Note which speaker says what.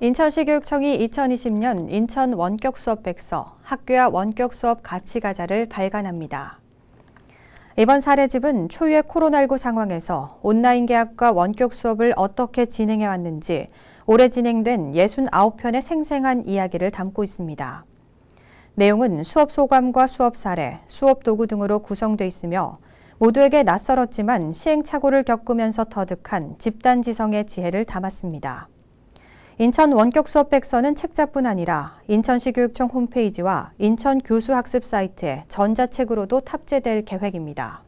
Speaker 1: 인천시 교육청이 2020년 인천 원격 수업 백서 학교와 원격 수업 가치 가자를 발간합니다. 이번 사례집은 초유의 코로나19 상황에서 온라인 계약과 원격 수업을 어떻게 진행해 왔는지 올해 진행된 69편의 생생한 이야기를 담고 있습니다. 내용은 수업 소감과 수업 사례, 수업 도구 등으로 구성돼 있으며 모두에게 낯설었지만 시행착오를 겪으면서 터득한 집단 지성의 지혜를 담았습니다. 인천 원격 수업 백서는 책자뿐 아니라 인천시 교육청 홈페이지와 인천 교수 학습 사이트에 전자책으로도 탑재될 계획입니다.